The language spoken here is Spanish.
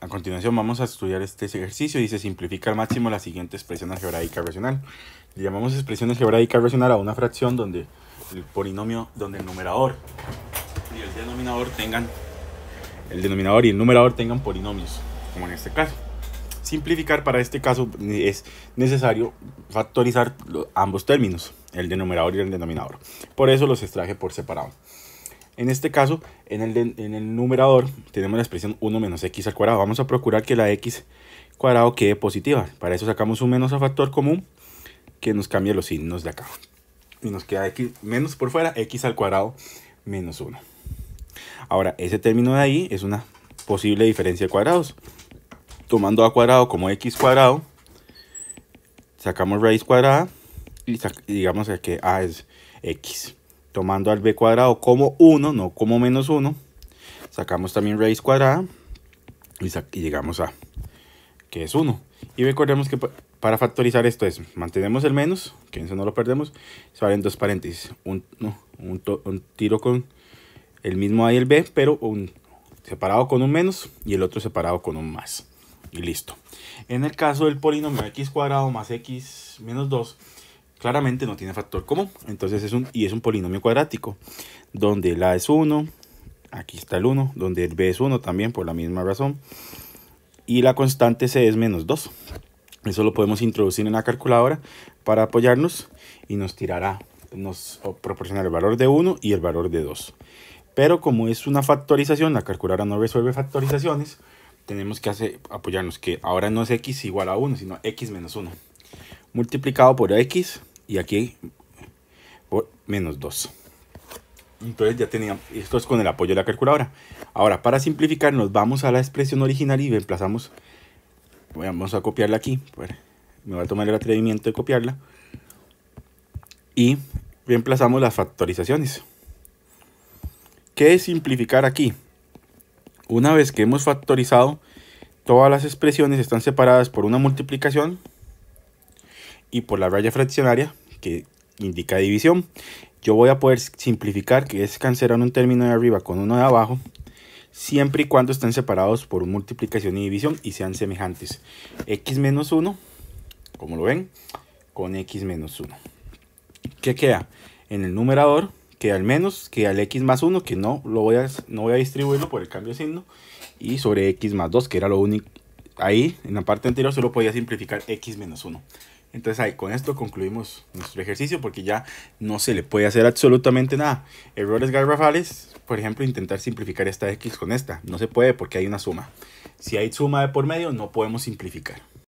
A continuación vamos a estudiar este ejercicio. Dice, simplifica al máximo la siguiente expresión algebraica racional. Le llamamos expresión algebraica racional a una fracción donde el polinomio, donde el numerador y el denominador tengan, el denominador y el numerador tengan polinomios, como en este caso. Simplificar para este caso es necesario factorizar ambos términos, el denominador y el denominador. Por eso los extraje por separado. En este caso, en el, numerador tenemos la expresión 1 menos x al cuadrado. Vamos a procurar que la x cuadrado quede positiva. Para eso sacamos un menos a factor común que nos cambia los signos de acá. Y nos queda x menos por fuera, x al cuadrado menos 1. Ahora, ese término de ahí es una posible diferencia de cuadrados. Tomando a cuadrado como x cuadrado, sacamos raíz cuadrada y, digamos que a es x tomando al b cuadrado como 1, no como menos 1. Sacamos también raíz cuadrada y, llegamos a que es 1. Y recordemos que para factorizar esto es, mantenemos el menos, que eso no lo perdemos, se dos paréntesis, un, tiro con el mismo A y el B, pero un separado con un menos y el otro separado con un más. Y listo. En el caso del polinomio x cuadrado más x menos 2, claramente no tiene factor común. Entonces es un, y es un polinomio cuadrático, donde la es 1, aquí está el 1, donde el B es 1 también por la misma razón, y la constante C es menos 2. Eso lo podemos introducir en la calculadora para apoyarnos y nos tirará, nos proporcionará el valor de 1 y el valor de 2. Pero como es una factorización, la calculadora no resuelve factorizaciones, tenemos que hacer, apoyarnos que ahora no es x igual a 1, sino x menos 1 multiplicado por x y aquí por menos 2. Entonces ya teníamos, esto es con el apoyo de la calculadora. Ahora, para simplificar, nos vamos a la expresión original y reemplazamos, vamos a copiarla aquí, me va a tomar el atrevimiento de copiarla, y reemplazamos las factorizaciones. ¿Qué es simplificar aquí? Una vez que hemos factorizado, todas las expresiones están separadas por una multiplicación, y por la raya fraccionaria que indica división. Yo voy a poder simplificar que es cancelar un término de arriba con uno de abajo siempre y cuando estén separados por multiplicación y división y sean semejantes. x menos 1, como lo ven, con x menos 1. ¿Qué queda? En el numerador queda al menos, queda el x más 1, que no, lo voy a, no voy a distribuirlo por el cambio de signo, y sobre x más 2, que era lo único. Ahí, en la parte anterior, solo podía simplificar x menos 1. Entonces ahí con esto concluimos nuestro ejercicio porque ya no se le puede hacer absolutamente nada. Errores garrafales, por ejemplo, intentar simplificar esta x con esta. No se puede porque hay una suma. Si hay suma de por medio, no podemos simplificar.